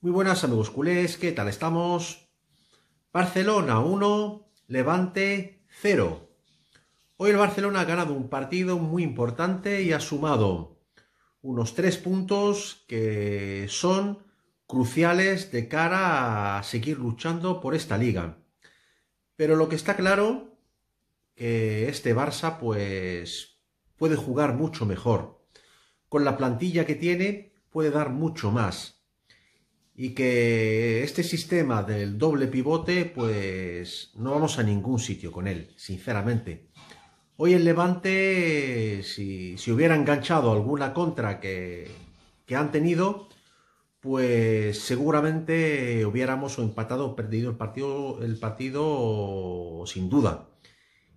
Muy buenas amigos culés, ¿qué tal estamos? Barcelona 1, Levante 0. Hoy el Barcelona ha ganado un partido muy importante y ha sumado unos tres puntos que son cruciales de cara a seguir luchando por esta liga. Pero lo que está claro que este Barça pues puede jugar mucho mejor. Con la plantilla que tiene puede dar mucho más y que este sistema del doble pivote, pues no vamos a ningún sitio con él, sinceramente. Hoy el Levante, si, hubiera enganchado alguna contra que, han tenido, pues seguramente hubiéramos o empatado o perdido el partido, el partido sin duda.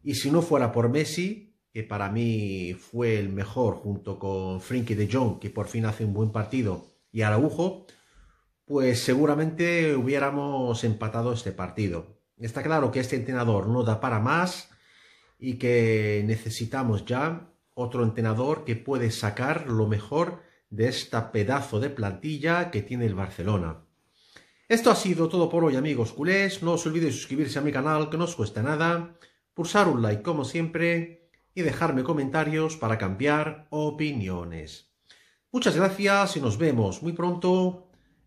Y si no fuera por Messi, que para mí fue el mejor junto con Frinky de Jong, que por fin hace un buen partido, y Araujo, pues seguramente hubiéramos empatado este partido. Está claro que este entrenador no da para más y que necesitamos ya otro entrenador que puede sacar lo mejor de esta pedazo de plantilla que tiene el Barcelona. Esto ha sido todo por hoy amigos culés, no os olvidéis suscribirse a mi canal que no os cuesta nada, pulsar un like como siempre y dejarme comentarios para cambiar opiniones. Muchas gracias y nos vemos muy pronto